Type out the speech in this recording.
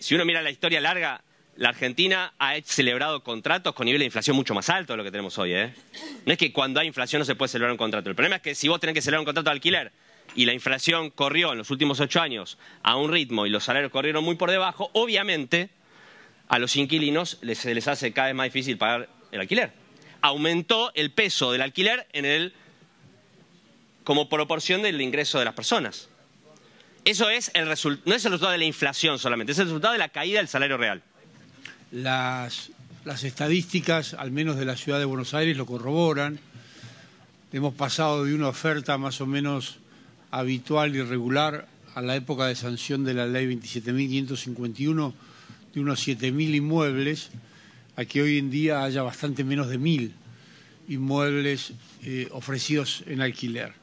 si uno mira la historia larga, la Argentina ha celebrado contratos con nivel de inflación mucho más alto de lo que tenemos hoy. ¿eh? No es que cuando hay inflación no se puede celebrar un contrato. El problema es que si vos tenés que celebrar un contrato de alquiler y la inflación corrió en los últimos ocho años a un ritmo y los salarios corrieron muy por debajo, obviamente a los inquilinos se les, hace cada vez más difícil pagar el alquiler. Aumentó el peso del alquiler en el, como proporción del ingreso de las personas. Eso es el no es el resultado de la inflación solamente, es el resultado de la caída del salario real. Las, las estadísticas, al menos de la ciudad de Buenos Aires, lo corroboran. Hemos pasado de una oferta más o menos habitual y regular a la época de sanción de la ley 27.551 de unos 7.000 inmuebles a que hoy en día haya bastante menos de 1.000 inmuebles eh, ofrecidos en alquiler.